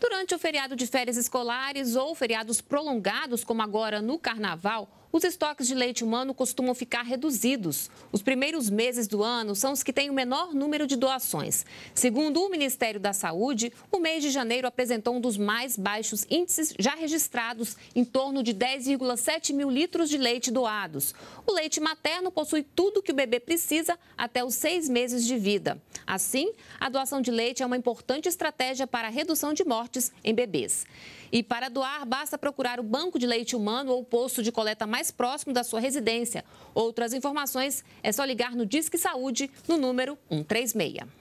Durante o feriado de férias escolares ou feriados prolongados, como agora no Carnaval, os estoques de leite humano costumam ficar reduzidos. Os primeiros meses do ano são os que têm o menor número de doações. Segundo o Ministério da Saúde, o mês de janeiro apresentou um dos mais baixos índices já registrados, em torno de 10,7 mil litros de leite doados. O leite materno possui tudo que o bebê precisa até os seis meses de vida. Assim, a doação de leite é uma importante estratégia para a redução de mortes em bebês. E para doar, basta procurar o banco de leite humano ou o posto de coleta mais próximo da sua residência. Outras informações é só ligar no Disque Saúde no número 136.